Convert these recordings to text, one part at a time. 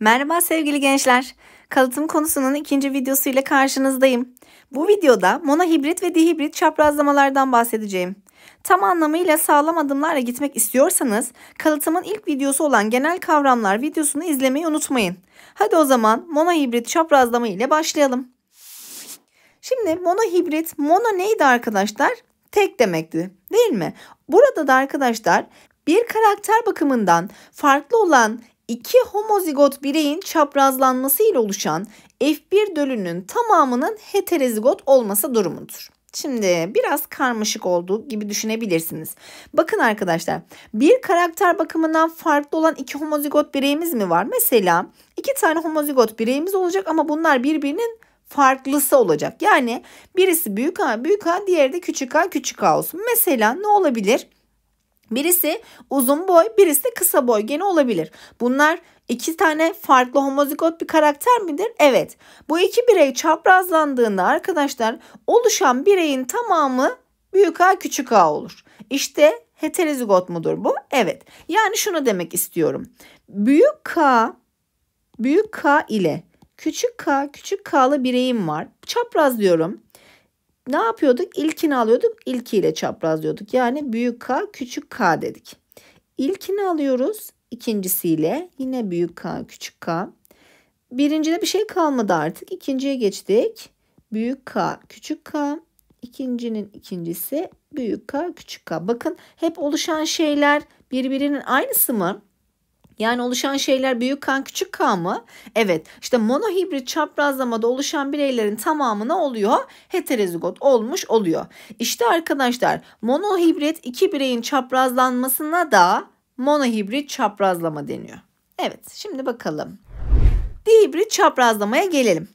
Merhaba sevgili gençler. Kalıtım konusunun ikinci videosuyla karşınızdayım. Bu videoda monohibrit ve dihibrit çaprazlamalardan bahsedeceğim. Tam anlamıyla sağlam adımlarla gitmek istiyorsanız kalıtımın ilk videosu olan genel kavramlar videosunu izlemeyi unutmayın. Hadi o zaman monohibrit çaprazlama ile başlayalım. Şimdi monohibrit, mono neydi arkadaşlar? Tek demekti değil mi? Burada da arkadaşlar bir karakter bakımından farklı olan iki homozigot bireyin çaprazlanması ile oluşan F1 dölünün tamamının heterozigot olması durumudur. Şimdi biraz karmaşık olduğu gibi düşünebilirsiniz. Bakın arkadaşlar bir karakter bakımından farklı olan iki homozigot bireyimiz mi var? Mesela iki tane homozigot bireyimiz olacak ama bunlar birbirinin farklısı olacak. Yani birisi büyük A büyük A diğeri de küçük A küçük A olsun. Mesela ne olabilir? Birisi uzun boy, birisi de kısa boy gene olabilir. Bunlar iki tane farklı homozigot bir karakter midir? Evet. Bu iki birey çaprazlandığında arkadaşlar oluşan bireyin tamamı büyük A küçük A olur. İşte heterozigot mudur bu? Evet. Yani şunu demek istiyorum. Büyük K büyük K ile küçük K küçük K'lı bireyim var. Çaprazlıyorum ne yapıyorduk? İlkini alıyorduk. İlkiyle çaprazlıyorduk. Yani büyük K küçük K dedik. İlkini alıyoruz. ikincisiyle yine büyük K küçük K. Birincide bir şey kalmadı artık. İkinciye geçtik. Büyük K küçük K. İkincinin ikincisi büyük K küçük K. Bakın hep oluşan şeyler birbirinin aynısı mı? Yani oluşan şeyler büyük kan küçük kan mı? Evet işte monohibrit çaprazlamada oluşan bireylerin tamamı ne oluyor? Heterozigot olmuş oluyor. İşte arkadaşlar monohibrit iki bireyin çaprazlanmasına da monohibrit çaprazlama deniyor. Evet şimdi bakalım. Dihibrit çaprazlamaya gelelim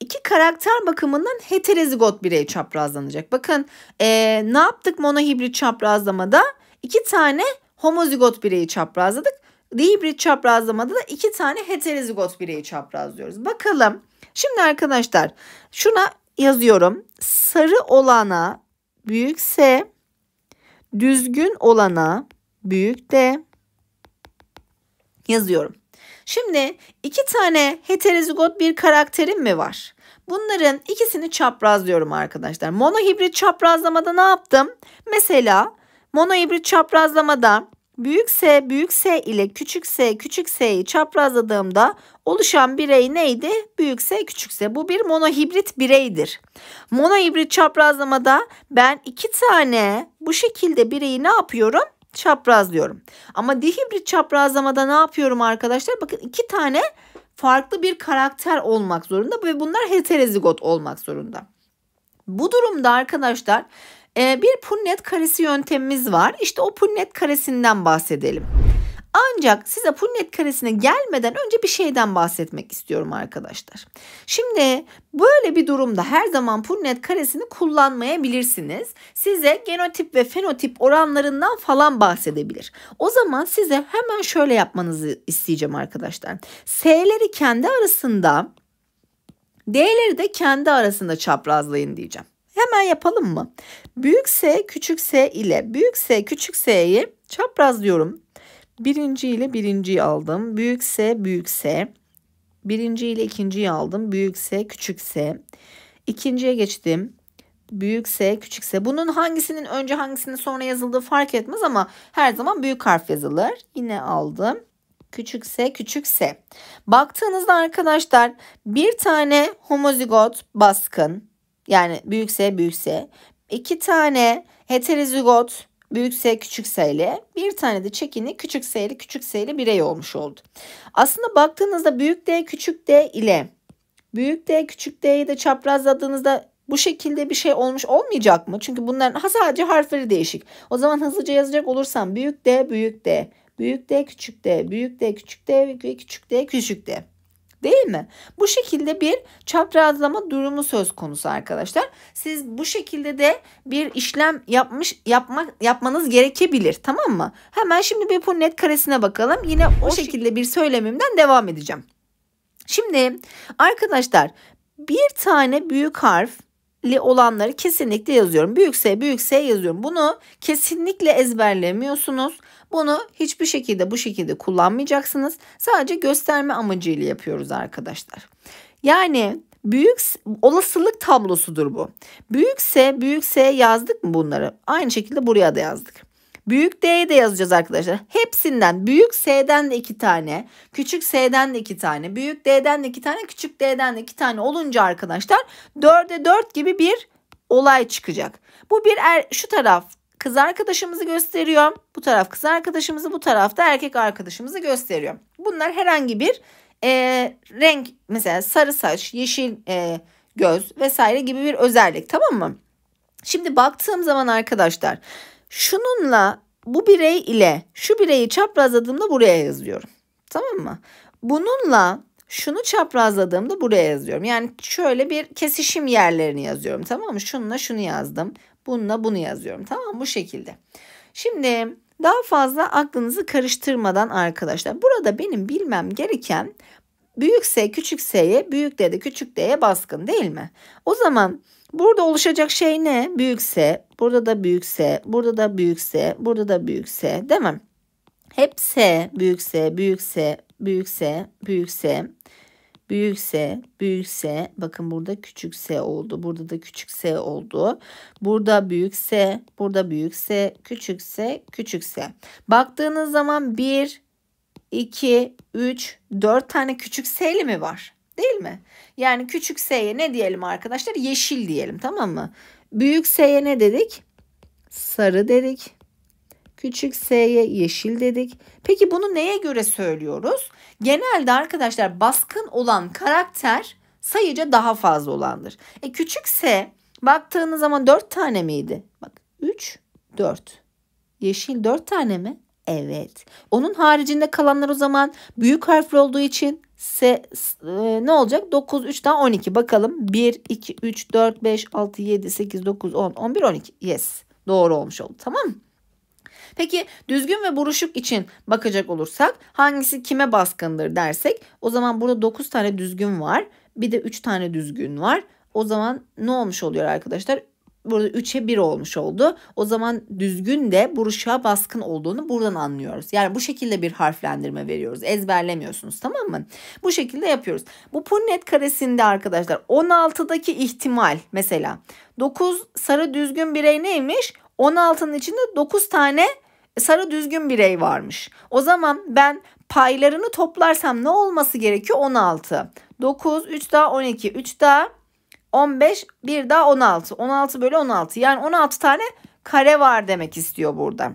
İki karakter bakımından heterozigot birey çaprazlanacak. Bakın ee, ne yaptık monohibrit çaprazlamada? İki tane homozigot bireyi çaprazladık dihibrit çaprazlamada da iki tane heterozigot bireyi çaprazlıyoruz. Bakalım. Şimdi arkadaşlar şuna yazıyorum. Sarı olana büyük S, düzgün olana büyük D yazıyorum. Şimdi iki tane heterozigot bir karakterim mi var? Bunların ikisini çaprazlıyorum arkadaşlar. Monohibrit çaprazlamada ne yaptım? Mesela monohibrit çaprazlamada Büyük S büyük S ile küçük S küçük S'yi çaprazladığımda oluşan birey neydi? Büyük S küçük S. Bu bir monohibrit bireydir. Monohibrit çaprazlamada ben iki tane bu şekilde bireyi ne yapıyorum? Çaprazlıyorum. Ama dihibrit çaprazlamada ne yapıyorum arkadaşlar? Bakın iki tane farklı bir karakter olmak zorunda ve bunlar heterozigot olmak zorunda. Bu durumda arkadaşlar e, bir punnet karesi yöntemimiz var. İşte o punnet karesinden bahsedelim. Ancak size punnet karesine gelmeden önce bir şeyden bahsetmek istiyorum arkadaşlar. Şimdi böyle bir durumda her zaman punnet karesini kullanmayabilirsiniz. Size genotip ve fenotip oranlarından falan bahsedebilir. O zaman size hemen şöyle yapmanızı isteyeceğim arkadaşlar. S'leri kendi arasında D'leri de kendi arasında çaprazlayın diyeceğim. Hemen yapalım mı? Büyük S küçük S ile büyük S küçük S'yi çapraz diyorum. Birinci ile birinciyi aldım. Büyük S büyük S. Birinci ile ikinciyi aldım. Büyük S küçük S. İkinciye geçtim Büyük S küçük S. bunun hangisinin önce hangisinin sonra yazıldığı fark etmez ama her zaman büyük harf yazılır. Yine aldım. Küçük S küçük S. Baktığınızda arkadaşlar bir tane homozigot baskın yani büyükse büyükse iki tane heterozigot büyükse S küçük S ile bir tane de çekini küçük S ile küçük S ile birey olmuş oldu. Aslında baktığınızda büyük D küçük D ile büyük D küçük D'yi de çaprazladığınızda bu şekilde bir şey olmuş olmayacak mı? Çünkü bunların ha sadece harfleri değişik. O zaman hızlıca yazacak olursam büyük D büyük D büyük D küçük D büyük D küçük D küçük D küçük D. Değil mi? Bu şekilde bir çaprazlama durumu söz konusu arkadaşlar. Siz bu şekilde de bir işlem yapmış yapmak yapmanız gerekebilir. Tamam mı? Hemen şimdi bir bunun net karesine bakalım. Yine o, şekilde bir söylemimden devam edeceğim. Şimdi arkadaşlar bir tane büyük harfli olanları kesinlikle yazıyorum. Büyük S, büyük S yazıyorum. Bunu kesinlikle ezberlemiyorsunuz. Bunu hiçbir şekilde bu şekilde kullanmayacaksınız. Sadece gösterme amacıyla yapıyoruz arkadaşlar. Yani büyük olasılık tablosudur bu. Büyükse büyükse yazdık mı bunları? Aynı şekilde buraya da yazdık. Büyük D'ye de yazacağız arkadaşlar. Hepsinden büyük S'den de iki tane, küçük S'den de iki tane, büyük D'den de iki tane, küçük D'den de iki tane olunca arkadaşlar 4'e 4 gibi bir olay çıkacak. Bu bir er, şu taraf kız arkadaşımızı gösteriyor. Bu taraf kız arkadaşımızı bu tarafta erkek arkadaşımızı gösteriyor. Bunlar herhangi bir e, renk mesela sarı saç, yeşil e, göz vesaire gibi bir özellik tamam mı? Şimdi baktığım zaman arkadaşlar şununla bu birey ile şu bireyi çaprazladığımda buraya yazıyorum. Tamam mı? Bununla şunu çaprazladığımda buraya yazıyorum. Yani şöyle bir kesişim yerlerini yazıyorum tamam mı? Şununla şunu yazdım. Bununla bunu yazıyorum. Tamam bu şekilde. Şimdi daha fazla aklınızı karıştırmadan arkadaşlar. Burada benim bilmem gereken büyük S küçük S'ye büyük D küçük D'ye baskın değil mi? O zaman burada oluşacak şey ne? Büyük S, burada da büyük S, burada da büyük S, burada da büyük S değil mi? Hep S, büyük S, büyük S, büyük S, büyük S. Büyük S büyükse, büyükse, bakın burada küçük s oldu, burada da küçük s oldu. Burada büyükse, burada büyükse, küçükse, küçükse. Baktığınız zaman 1, 2, 3, 4 tane küçük s'li mi var? Değil mi? Yani küçük s'ye ne diyelim arkadaşlar? Yeşil diyelim tamam mı? Büyük s'ye ne dedik? Sarı dedik. Küçük s'ye yeşil dedik. Peki bunu neye göre söylüyoruz? Genelde arkadaşlar baskın olan karakter sayıca daha fazla olandır. E küçük s baktığınız zaman 4 tane miydi? Bak 3, 4. Yeşil 4 tane mi? Evet. Onun haricinde kalanlar o zaman büyük harfli olduğu için S, e, ne olacak? 9, 3 daha 12. Bakalım. 1, 2, 3, 4, 5, 6, 7, 8, 9, 10, 11, 12. Yes. Doğru olmuş oldu. Tamam mı? Peki düzgün ve buruşuk için bakacak olursak hangisi kime baskındır dersek o zaman burada 9 tane düzgün var. Bir de 3 tane düzgün var. O zaman ne olmuş oluyor arkadaşlar? Burada 3'e 1 olmuş oldu. O zaman düzgün de buruşuğa baskın olduğunu buradan anlıyoruz. Yani bu şekilde bir harflendirme veriyoruz. Ezberlemiyorsunuz tamam mı? Bu şekilde yapıyoruz. Bu punnet karesinde arkadaşlar 16'daki ihtimal mesela 9 sarı düzgün birey neymiş? 16'nın içinde 9 tane sarı düzgün birey varmış. O zaman ben paylarını toplarsam ne olması gerekiyor? 16. 9, 3 daha 12, 3 daha 15, 1 daha 16. 16 bölü 16. Yani 16 tane kare var demek istiyor burada.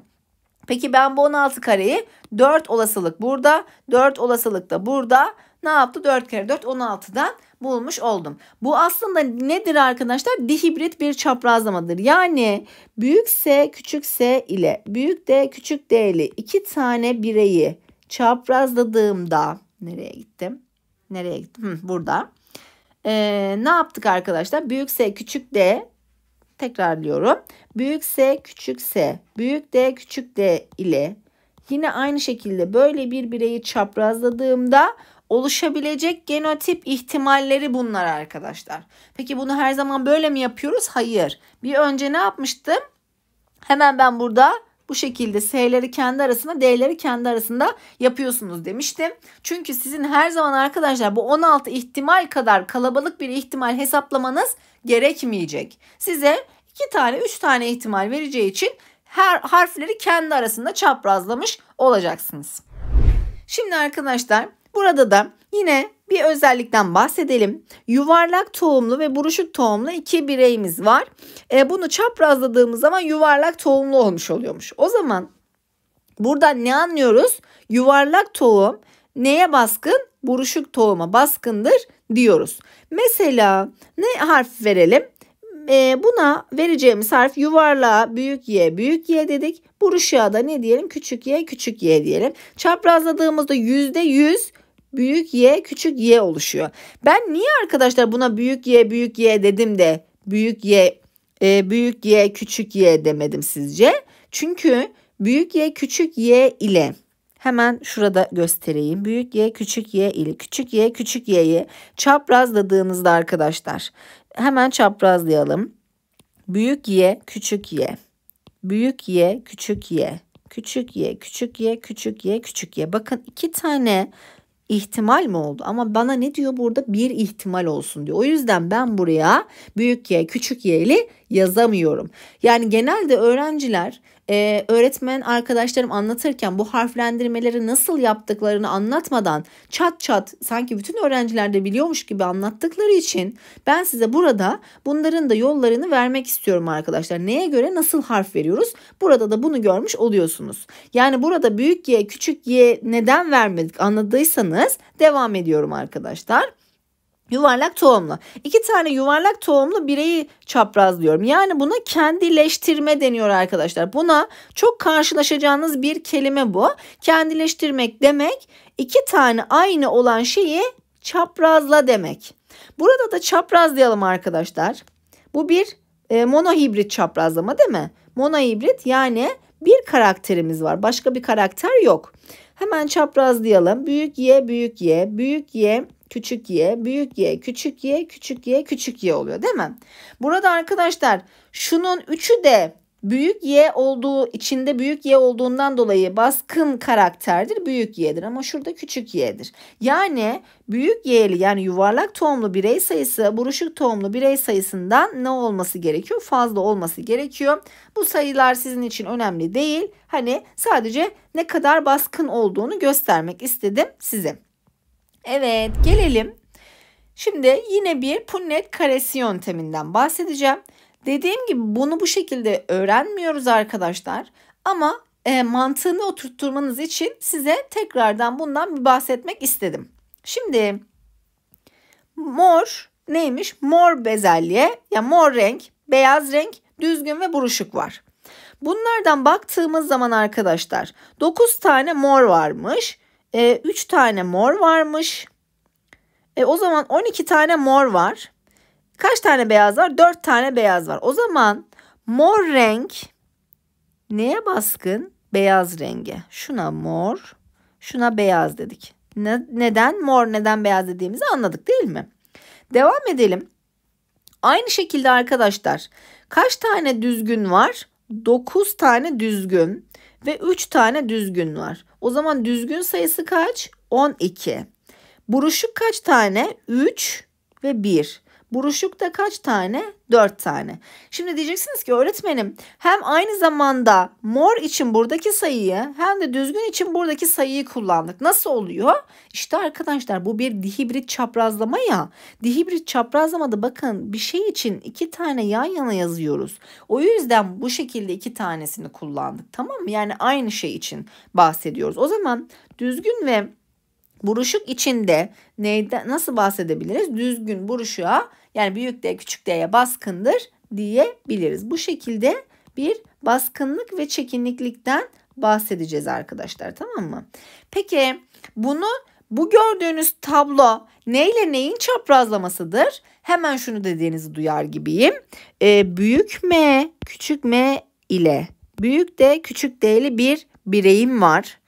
Peki ben bu 16 kareyi 4 olasılık burada, 4 olasılık da burada. Ne yaptı? 4 kere 4 16'dan bulmuş oldum. Bu aslında nedir arkadaşlar? Dihibrit bir çaprazlamadır. Yani büyük S küçük S ile büyük D küçük D ile iki tane bireyi çaprazladığımda nereye gittim? Nereye gittim? Hı, burada. Ee, ne yaptık arkadaşlar? Büyük S küçük D tekrarlıyorum. Büyük S küçük S büyük D küçük D ile yine aynı şekilde böyle bir bireyi çaprazladığımda oluşabilecek genotip ihtimalleri bunlar arkadaşlar. Peki bunu her zaman böyle mi yapıyoruz? Hayır. Bir önce ne yapmıştım? Hemen ben burada bu şekilde S'leri kendi arasında D'leri kendi arasında yapıyorsunuz demiştim. Çünkü sizin her zaman arkadaşlar bu 16 ihtimal kadar kalabalık bir ihtimal hesaplamanız gerekmeyecek. Size 2 tane 3 tane ihtimal vereceği için her harfleri kendi arasında çaprazlamış olacaksınız. Şimdi arkadaşlar Burada da yine bir özellikten bahsedelim. Yuvarlak tohumlu ve buruşuk tohumlu iki bireyimiz var. E, bunu çaprazladığımız zaman yuvarlak tohumlu olmuş oluyormuş. O zaman burada ne anlıyoruz? Yuvarlak tohum neye baskın? Buruşuk tohuma baskındır diyoruz. Mesela ne harf verelim? E, buna vereceğimiz harf yuvarlağa büyük Y büyük Y dedik. Buruşuğa da ne diyelim? Küçük Y küçük Y diyelim. Çaprazladığımızda yüzde yüz büyük Y küçük Y oluşuyor. Ben niye arkadaşlar buna büyük Y büyük Y dedim de büyük Y büyük Y küçük Y demedim sizce? Çünkü büyük Y küçük Y ile hemen şurada göstereyim. Büyük Y küçük Y ile küçük Y küçük Y'yi çaprazladığınızda arkadaşlar hemen çaprazlayalım. Büyük Y küçük Y büyük Y küçük Y küçük Y küçük Y küçük Y küçük Y bakın iki tane ihtimal mi oldu? Ama bana ne diyor burada? Bir ihtimal olsun diyor. O yüzden ben buraya büyük Y, küçük Y'li yazamıyorum. Yani genelde öğrenciler e, öğretmen arkadaşlarım anlatırken bu harflendirmeleri nasıl yaptıklarını anlatmadan çat çat sanki bütün öğrenciler de biliyormuş gibi anlattıkları için ben size burada bunların da yollarını vermek istiyorum arkadaşlar. Neye göre nasıl harf veriyoruz? Burada da bunu görmüş oluyorsunuz. Yani burada büyük Y küçük Y neden vermedik anladıysanız devam ediyorum arkadaşlar. Yuvarlak tohumlu. İki tane yuvarlak tohumlu bireyi çaprazlıyorum. Yani buna kendileştirme deniyor arkadaşlar. Buna çok karşılaşacağınız bir kelime bu. Kendileştirmek demek iki tane aynı olan şeyi çaprazla demek. Burada da çaprazlayalım arkadaşlar. Bu bir e, monohibrit çaprazlama değil mi? Monohibrit yani bir karakterimiz var. Başka bir karakter yok. Hemen çaprazlayalım. Büyük Y, büyük Y, büyük Y küçük y, büyük y, küçük y, küçük y, küçük y oluyor değil mi? Burada arkadaşlar şunun üçü de büyük y olduğu içinde büyük y olduğundan dolayı baskın karakterdir büyük y'dir ama şurada küçük y'dir. Yani büyük y'li yani yuvarlak tohumlu birey sayısı buruşuk tohumlu birey sayısından ne olması gerekiyor? Fazla olması gerekiyor. Bu sayılar sizin için önemli değil. Hani sadece ne kadar baskın olduğunu göstermek istedim size. Evet gelelim. Şimdi yine bir punnet karesi yönteminden bahsedeceğim. Dediğim gibi bunu bu şekilde öğrenmiyoruz arkadaşlar. Ama e, mantığını oturtturmanız için size tekrardan bundan bir bahsetmek istedim. Şimdi mor neymiş? Mor bezelye ya yani mor renk, beyaz renk, düzgün ve buruşuk var. Bunlardan baktığımız zaman arkadaşlar 9 tane mor varmış e, 3 tane mor varmış. E, o zaman 12 tane mor var. Kaç tane beyaz var? 4 tane beyaz var. O zaman mor renk neye baskın? Beyaz renge. Şuna mor, şuna beyaz dedik. Ne, neden mor, neden beyaz dediğimizi anladık değil mi? Devam edelim. Aynı şekilde arkadaşlar kaç tane düzgün var? 9 tane düzgün ve 3 tane düzgün var. O zaman düzgün sayısı kaç? 12. Buruşuk kaç tane? 3 ve 1. Buruşukta kaç tane? 4 tane. Şimdi diyeceksiniz ki öğretmenim hem aynı zamanda mor için buradaki sayıyı hem de düzgün için buradaki sayıyı kullandık. Nasıl oluyor? İşte arkadaşlar bu bir dihibrit çaprazlama ya. Dihibrit çaprazlamada bakın bir şey için iki tane yan yana yazıyoruz. O yüzden bu şekilde iki tanesini kullandık. Tamam mı? Yani aynı şey için bahsediyoruz. O zaman düzgün ve Buruşuk içinde neyde nasıl bahsedebiliriz? Düzgün buruşuğa yani büyük D küçük D'ye baskındır diyebiliriz. Bu şekilde bir baskınlık ve çekinliklikten bahsedeceğiz arkadaşlar tamam mı? Peki bunu bu gördüğünüz tablo neyle neyin çaprazlamasıdır? Hemen şunu dediğinizi duyar gibiyim. E, büyük M küçük M ile büyük D küçük D ile bir bireyim var.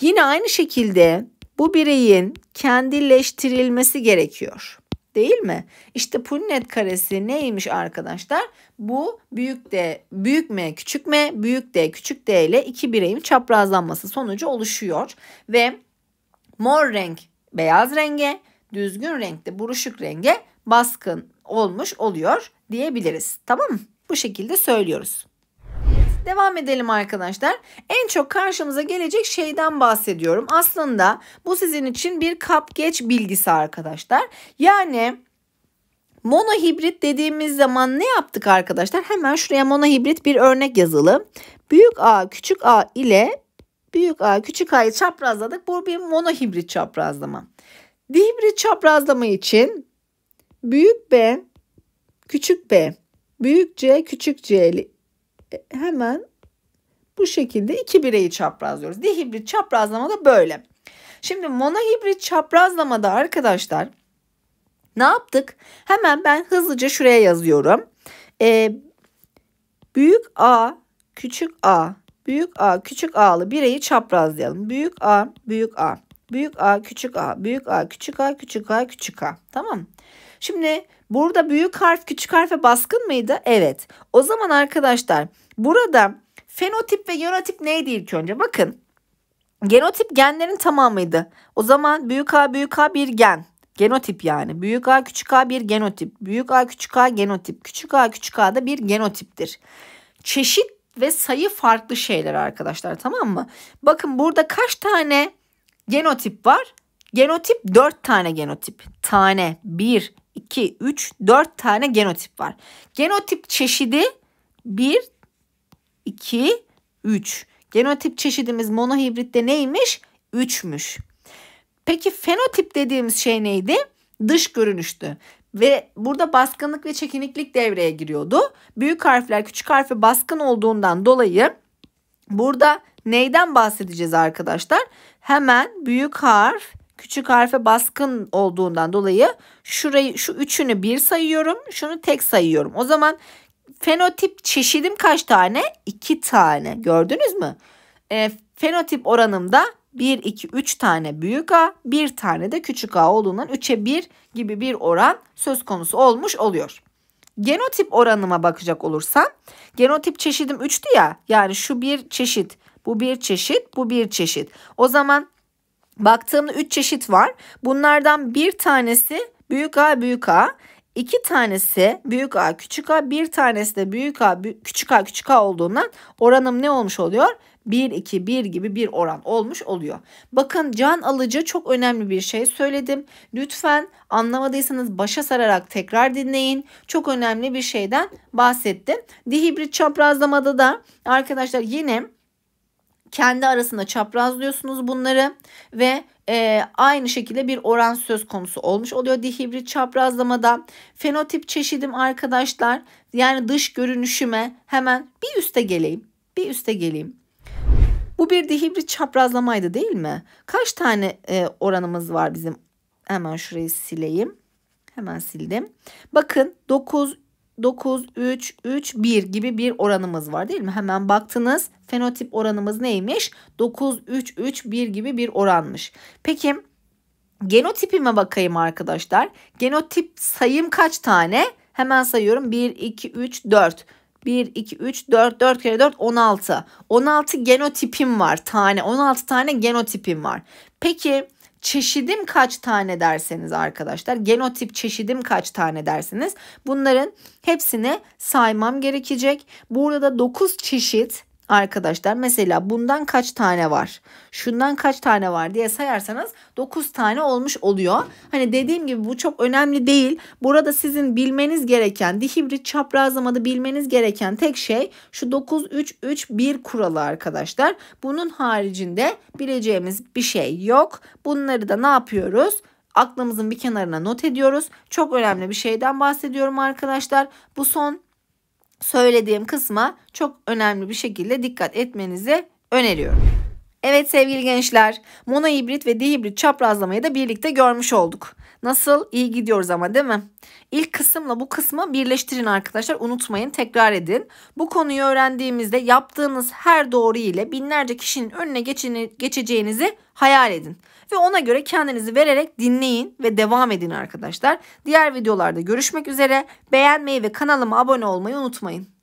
Yine aynı şekilde bu bireyin kendileştirilmesi gerekiyor. Değil mi? İşte punnet karesi neymiş arkadaşlar? Bu büyük D, büyük M, küçük M, büyük D, küçük D ile iki bireyin çaprazlanması sonucu oluşuyor. Ve mor renk beyaz renge, düzgün renkte buruşuk renge baskın olmuş oluyor diyebiliriz. Tamam mı? Bu şekilde söylüyoruz. Devam edelim arkadaşlar. En çok karşımıza gelecek şeyden bahsediyorum. Aslında bu sizin için bir kap geç bilgisi arkadaşlar. Yani Mono hibrit dediğimiz zaman ne yaptık arkadaşlar? Hemen şuraya mono hibrit bir örnek yazalım. Büyük A küçük A ile büyük A küçük A'yı çaprazladık. Bu bir mono hibrit çaprazlama. Dihibrit çaprazlama için büyük B küçük B büyük C küçük C e, hemen bu şekilde iki bireyi çaprazlıyoruz. Dihibrit çaprazlama da böyle. Şimdi monohibrit çaprazlamada arkadaşlar ne yaptık? Hemen ben hızlıca şuraya yazıyorum. Ee, büyük A, küçük A, büyük A, küçük A'lı bireyi çaprazlayalım. Büyük A, büyük A, büyük A, küçük A, büyük A, küçük A, küçük A, küçük A. Tamam mı? Şimdi burada büyük harf küçük harfe baskın mıydı? Evet. O zaman arkadaşlar burada fenotip ve genotip neydi ilk önce? Bakın genotip genlerin tamamıydı. O zaman büyük A büyük A bir gen. Genotip yani. Büyük A küçük A bir genotip. Büyük A küçük A genotip. Küçük A küçük A da bir genotiptir. Çeşit ve sayı farklı şeyler arkadaşlar tamam mı? Bakın burada kaç tane genotip var? Genotip 4 tane genotip. Tane 1 2, 3, 4 tane genotip var. Genotip çeşidi 1, 2, 3. Genotip çeşidimiz monohibritte neymiş? 3'müş. Peki fenotip dediğimiz şey neydi? Dış görünüştü. Ve burada baskınlık ve çekiniklik devreye giriyordu. Büyük harfler küçük harfe baskın olduğundan dolayı burada neyden bahsedeceğiz arkadaşlar? Hemen büyük harf küçük harfe baskın olduğundan dolayı şurayı şu üçünü bir sayıyorum. Şunu tek sayıyorum. O zaman fenotip çeşidim kaç tane? İki tane. Gördünüz mü? E, fenotip oranımda 1, 2, 3 tane büyük A, 1 tane de küçük A olduğundan 3'e 1 gibi bir oran söz konusu olmuş oluyor. Genotip oranıma bakacak olursam genotip çeşidim 3'tü ya yani şu bir çeşit bu bir çeşit bu bir çeşit. O zaman Baktığımda 3 çeşit var. Bunlardan bir tanesi büyük A büyük A. İki tanesi büyük A küçük A bir tanesi de büyük A küçük A küçük A olduğundan oranım ne olmuş oluyor? 1 2 1 gibi bir oran olmuş oluyor. Bakın can alıcı çok önemli bir şey söyledim. Lütfen anlamadıysanız başa sararak tekrar dinleyin. Çok önemli bir şeyden bahsettim. Dihibrit çaprazlamada da arkadaşlar yine kendi arasında çaprazlıyorsunuz bunları ve e, aynı şekilde bir oran söz konusu olmuş oluyor dihibrit çaprazlamada. Fenotip çeşidim arkadaşlar yani dış görünüşüme hemen bir üste geleyim bir üste geleyim. Bu bir dihibrit çaprazlamaydı değil mi? Kaç tane e, oranımız var bizim? Hemen şurayı sileyim. Hemen sildim. Bakın 9, 9, 3, 3, 1 gibi bir oranımız var değil mi? Hemen baktınız fenotip oranımız neymiş? 9, 3, 3, 1 gibi bir oranmış. Peki genotipime bakayım arkadaşlar. Genotip sayım kaç tane? Hemen sayıyorum 1, 2, 3, 4. 1, 2, 3, 4, 4 kere 4, 16. 16 genotipim var tane. 16 tane genotipim var. Peki çeşidim kaç tane derseniz arkadaşlar genotip çeşidim kaç tane derseniz bunların hepsini saymam gerekecek. Burada da 9 çeşit arkadaşlar mesela bundan kaç tane var? Şundan kaç tane var diye sayarsanız 9 tane olmuş oluyor. Hani dediğim gibi bu çok önemli değil. Burada sizin bilmeniz gereken dihibrit çaprazlamada bilmeniz gereken tek şey şu 9 3 3 1 kuralı arkadaşlar. Bunun haricinde bileceğimiz bir şey yok. Bunları da ne yapıyoruz? aklımızın bir kenarına not ediyoruz. Çok önemli bir şeyden bahsediyorum arkadaşlar. Bu son söylediğim kısma çok önemli bir şekilde dikkat etmenizi öneriyorum. Evet sevgili gençler, monohibrit ve dihibrit çaprazlamayı da birlikte görmüş olduk. Nasıl? İyi gidiyoruz ama değil mi? İlk kısımla bu kısmı birleştirin arkadaşlar. Unutmayın tekrar edin. Bu konuyu öğrendiğimizde yaptığınız her doğru ile binlerce kişinin önüne geçini, geçeceğinizi hayal edin. Ve ona göre kendinizi vererek dinleyin ve devam edin arkadaşlar. Diğer videolarda görüşmek üzere. Beğenmeyi ve kanalıma abone olmayı unutmayın.